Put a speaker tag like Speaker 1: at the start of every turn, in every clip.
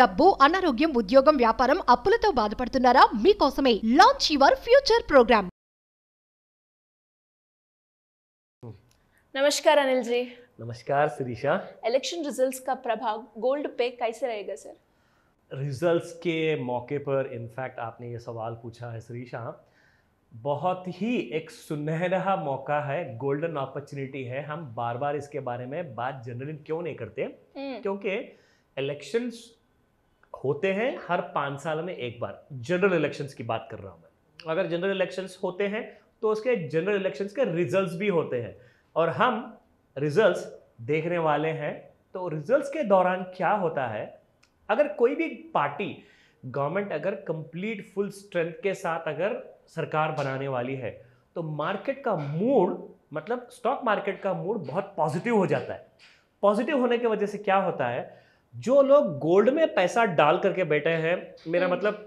Speaker 1: డబ్బు అనారోగ్యం ఉద్యోగం వ్యాపారం అప్పులతో బాధపడుతున్నారా మీకోసమే లాంచ్ యువర్ ఫ్యూచర్ ప్రోగ్రామ్ नमस्कार अनिल जी नमस्कार सिरीशा इलेक्शन रिजल्ट्स का प्रभाव गोल्ड पे कैसे रहेगा सर रिजल्ट्स के मौके पर इनफैक्ट आपने ये सवाल पूछा है सिरीशा बहुत ही एक सुनहरा मौका है गोल्डन अपॉर्चुनिटी है हम बार बार इसके बारे में बात जनरली क्यों नहीं करते हम्म। क्योंकि इलेक्शंस होते हैं हर पाँच साल में एक बार जनरल इलेक्शंस की बात कर रहा हूँ मैं अगर जनरल इलेक्शंस होते हैं तो उसके जनरल इलेक्शंस के रिजल्ट्स भी होते हैं और हम रिजल्ट्स देखने वाले हैं तो रिजल्ट्स के दौरान क्या होता है अगर कोई भी पार्टी गवर्नमेंट अगर कंप्लीट फुल स्ट्रेंथ के साथ अगर सरकार बनाने वाली है तो मार्केट का मूड मतलब स्टॉक मार्केट का मूड बहुत पॉजिटिव हो जाता है पॉजिटिव होने की वजह से क्या होता है जो लोग गोल्ड में पैसा डाल करके बैठे हैं मेरा हम्म। मतलब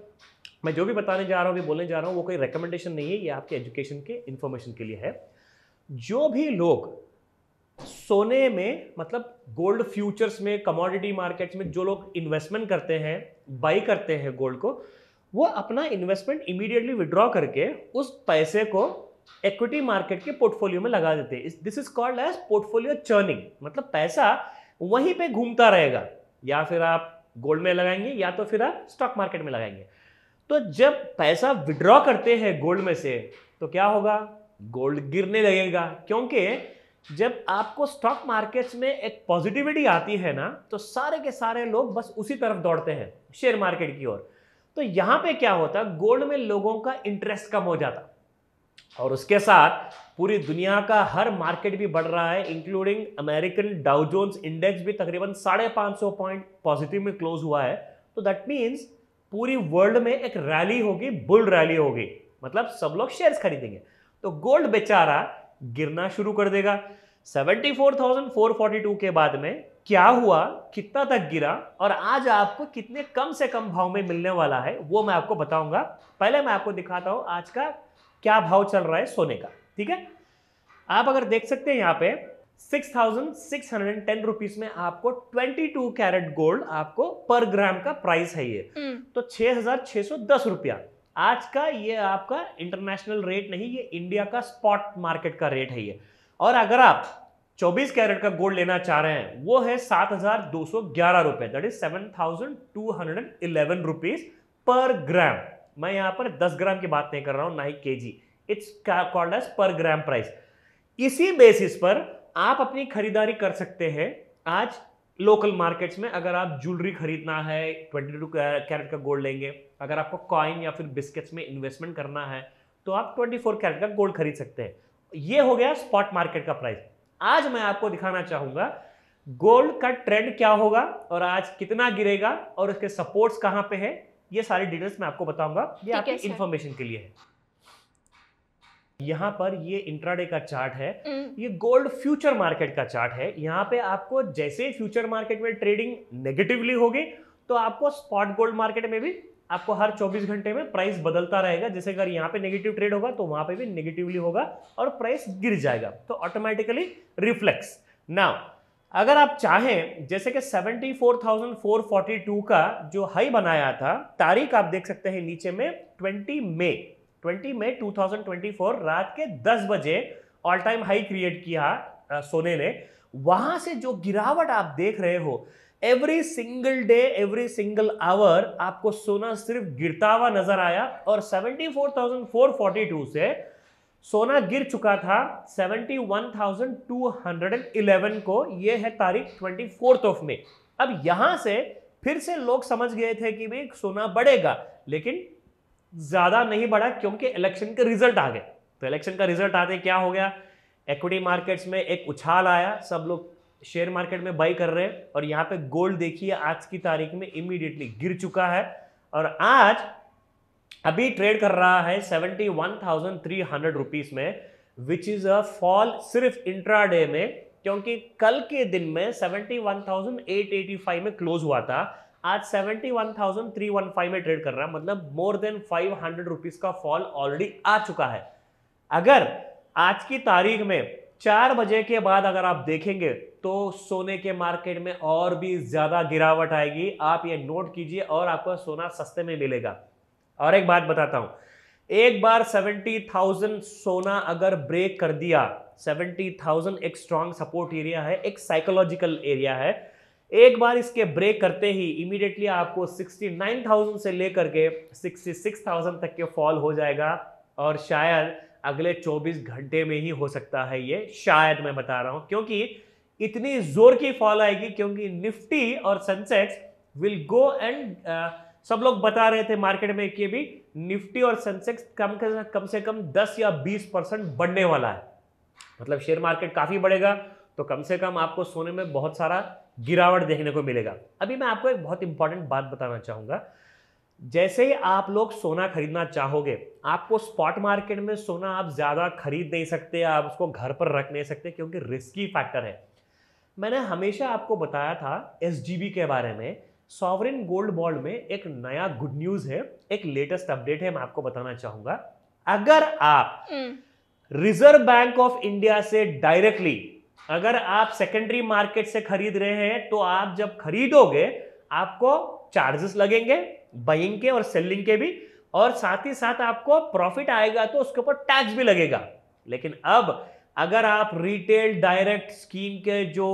Speaker 1: मैं जो भी बताने जा रहा हूँ भी बोलने जा रहा हूँ वो कोई रिकमेंडेशन नहीं है ये आपके एजुकेशन के इन्फॉर्मेशन के लिए है जो भी लोग सोने में मतलब गोल्ड फ्यूचर्स में कमोडिटी मार्केट्स में जो लोग इन्वेस्टमेंट करते हैं बाई करते हैं गोल्ड को वो अपना इन्वेस्टमेंट इमीडिएटली विड्रॉ करके उस पैसे को इक्विटी मार्केट के पोर्टफोलियो में लगा देते हैं this is called as portfolio churning मतलब पैसा वहीं पे घूमता रहेगा या फिर आप गोल्ड में लगाएंगे या तो फिर आप स्टॉक मार्केट में लगाएंगे तो जब पैसा विड्रॉ करते हैं गोल्ड में से तो क्या होगा गोल्ड गिरने लगेगा क्योंकि जब आपको स्टॉक मार्केट्स में एक पॉजिटिविटी आती है ना तो सारे के सारे लोग बस उसी तरफ दौड़ते हैं शेयर मार्केट की ओर तो यहाँ पे क्या होता गोल्ड में लोगों का इंटरेस्ट कम हो जाता और उसके साथ पूरी दुनिया का हर मार्केट भी बढ़ रहा है इंक्लूडिंग अमेरिकन डाउजोन्स इंडेक्स भी तकरीबन साढ़े पाँच सौ पॉइंट पॉजिटिव में क्लोज हुआ है तो दैट मीन्स पूरी वर्ल्ड में एक रैली होगी बुल रैली होगी मतलब सब लोग शेयर्स खरीदेंगे तो गोल्ड बेचारा गिरना शुरू कर देगा 74,442 के बाद में क्या हुआ कितना तक गिरा और आज आपको कितने कम से कम भाव में मिलने वाला है वो मैं आपको बताऊंगा पहले मैं आपको दिखाता हूं आज का क्या भाव चल रहा है सोने का ठीक है आप अगर देख सकते हैं यहां पे 6,610 रुपीस में आपको 22 कैरेट गोल्ड आपको पर ग्राम का प्राइस है ये हम्म। तो 6,610 रुपया आज का ये आपका इंटरनेशनल रेट नहीं ये इंडिया का स्पॉट मार्केट का रेट है ये और अगर आप 24 कैरेट का गोल्ड लेना चाह रहे हैं वो है 7,211 रुपए दैट इज 7,211 रुपीस पर ग्राम मैं यहां पर 10 ग्राम की बात नहीं कर रहा हूं ना ही के जी it's called as per gram price इसी बेसिस पर आप अपनी खरीदारी कर सकते हैं आज लोकल मार्केट्स में अगर आप ज्वेलरी खरीदना है 22 कैरेट का गोल्ड लेंगे अगर आपको कॉइन या फिर बिस्किट्स में इन्वेस्टमेंट करना है तो आप 24 कैरेट का गोल्ड खरीद सकते हैं ये हो गया स्पॉट मार्केट का प्राइस आज मैं आपको दिखाना चाहूंगा गोल्ड का ट्रेंड क्या होगा और आज कितना गिरेगा और उसके सपोर्ट्स कहाँ पे है ये सारी डिटेल्स मैं आपको बताऊंगा ये आपकी इन्फॉर्मेशन के लिए है यहाँ पर ये इंट्राडे का चार्ट है हम्म। ये गोल्ड फ्यूचर मार्केट का चार्ट है यहाँ पे आपको जैसे फ्यूचर मार्केट में ट्रेडिंग नेगेटिवली होगी तो आपको स्पॉट गोल्ड मार्केट में भी आपको हर 24 घंटे में प्राइस बदलता रहेगा जैसे अगर यहाँ पे नेगेटिव ट्रेड होगा तो वहां पे भी नेगेटिवली होगा और प्राइस गिर जाएगा तो ऑटोमेटिकली रिफ्लेक्स नाउ अगर आप चाहें जैसे कि 74,442 का जो हाई बनाया था तारीख आप देख सकते हैं नीचे में 20 मई 20 मई 2024 रात के 10 बजे ऑल टाइम हाई क्रिएट किया आ, सोने ने वहां से जो गिरावट आप देख रहे हो every single day every single hour आपको सोना सिर्फ गिरता हुआ नजर आया और 74,442 से सोना गिर चुका था 71,211 को ये है तारीख 24 ऑफ में अब यहां से फिर से लोग समझ गए थे कि भाई सोना बढ़ेगा लेकिन ज्यादा नहीं बढ़ा क्योंकि इलेक्शन के रिजल्ट आ गए तो इलेक्शन का रिजल्ट आते क्या हो गया इक्विटी मार्केट्स में एक उछाल आया सब लोग शेयर मार्केट में बाई कर रहे हैं और यहाँ पे गोल्ड देखिए आज की तारीख में इमीडिएटली गिर चुका है और आज अभी ट्रेड कर रहा है seventy one thousand three hundred rupees में विच इज अ फॉल सिर्फ इंट्रा डे में क्योंकि कल के दिन में seventy one thousand eight eighty five में क्लोज हुआ था आज seventy one thousand three one five में ट्रेड कर रहा है मतलब more than five hundred rupees का फॉल ऑलरेडी आ चुका है अगर आज की तारीख में चार बजे के बाद अगर आप देखेंगे तो सोने के मार्केट में और भी ज़्यादा गिरावट आएगी आप ये नोट कीजिए और आपको सोना सस्ते में मिलेगा और एक बात बताता हूं एक बार 70,000 सोना अगर ब्रेक कर दिया 70,000 एक स्ट्रांग सपोर्ट एरिया है एक साइकोलॉजिकल एरिया है एक बार इसके ब्रेक करते ही इमीडिएटली आपको 69,000 से लेकर के 66,000 तक के फॉल हो जाएगा और शायद अगले 24 घंटे में ही हो सकता है ये शायद मैं बता रहा हूं क्योंकि इतनी जोर की फॉल आएगी क्योंकि निफ्टी और सेंसेक्स विल गो एंड सब लोग बता रहे थे मार्केट में कि भी निफ्टी और सेंसेक्स कम कम से कम 10 या 20 परसेंट बढ़ने वाला है मतलब शेयर मार्केट काफ़ी बढ़ेगा तो कम से कम आपको सोने में बहुत सारा गिरावट देखने को मिलेगा अभी मैं आपको एक बहुत इंपॉर्टेंट बात बताना चाहूंगा जैसे ही आप लोग सोना खरीदना चाहोगे आपको स्पॉट मार्केट में सोना आप ज़्यादा खरीद नहीं सकते आप उसको घर पर रख नहीं सकते क्योंकि रिस्की फैक्टर है मैंने हमेशा आपको बताया था एस के बारे में सॉवरिन गोल्ड बॉन्ड में एक नया गुड न्यूज है एक लेटेस्ट अपडेट है मैं आपको बताना चाहूंगा अगर आप रिजर्व बैंक ऑफ इंडिया से डायरेक्टली अगर आप सेकेंडरी मार्केट से खरीद रहे हैं तो आप जब खरीदोगे आपको चार्जेस लगेंगे बाइंग के और सेलिंग के भी और साथ ही साथ आपको प्रॉफिट आएगा तो उसके ऊपर टैक्स भी लगेगा लेकिन अब अगर आप रिटेल डायरेक्ट स्कीम के जो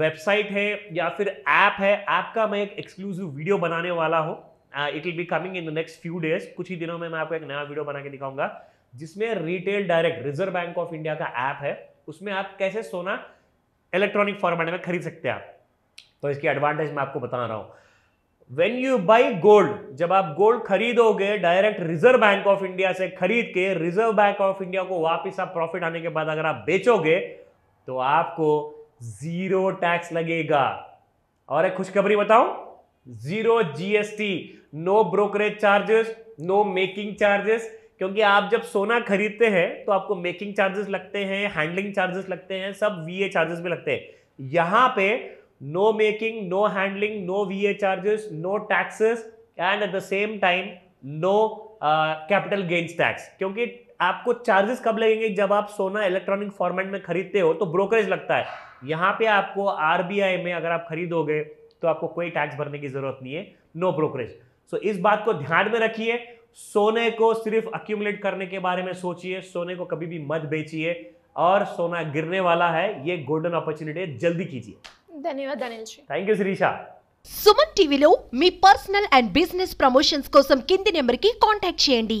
Speaker 1: वेबसाइट है या फिर ऐप है ऐप का मैं एक एक्सक्लूसिव वीडियो बनाने वाला हूँ it will be coming in the next few days कुछ ही दिनों में मैं आपको एक नया वीडियो बना के दिखाऊंगा जिसमें retail direct Reserve Bank of India का ऐप है उसमें आप कैसे सोना इलेक्ट्रॉनिक फॉर्मेट में खरीद सकते हैं आप तो इसकी एडवांटेज मैं आपको बता रहा हूँ वेन यू बाई गोल्ड जब आप गोल्ड खरीदोगे direct Reserve Bank of India से खरीद के रिजर्व बैंक ऑफ इंडिया को वापिस आप प्रॉफिट आने के बाद अगर आप बेचोगे तो आपको जीरो टैक्स लगेगा और एक खुशखबरी बताऊं zero GST no brokerage charges no making charges क्योंकि आप जब सोना खरीदते हैं तो आपको मेकिंग चार्जेस लगते हैं हैंडलिंग चार्जेस लगते हैं सब वीए चार्जेस भी लगते हैं यहां पे no making, no handling, no VA charges, no taxes and at the same time no uh, capital gains tax क्योंकि आपको चार्जेस कब लगेंगे जब आप सोना इलेक्ट्रॉनिक फॉर्मेट में खरीदते हो तो ब्रोकरेज लगता है यहाँ पे आपको आरबीआई में अगर आप खरीदोगे तो आपको कोई टैक्स भरने की जरूरत नहीं है नो ब्रोकरेज सो इस बात को ध्यान में रखिए सोने को सिर्फ अक्यूमुलेट करने के बारे में सोचिए सोने को कभी भी मत बेचिए और सोना गिरने वाला है ये गोल्डन अपॉर्चुनिटी जल्दी कीजिए థ్యాంక్ యూ శిరీష సుమన్ టీవీలో మీ పర్సనల్ అండ్ బిజినెస్ ప్రమోషన్స్ కోసం కింది నెంబర్కి కాంటాక్ట్ చేయండి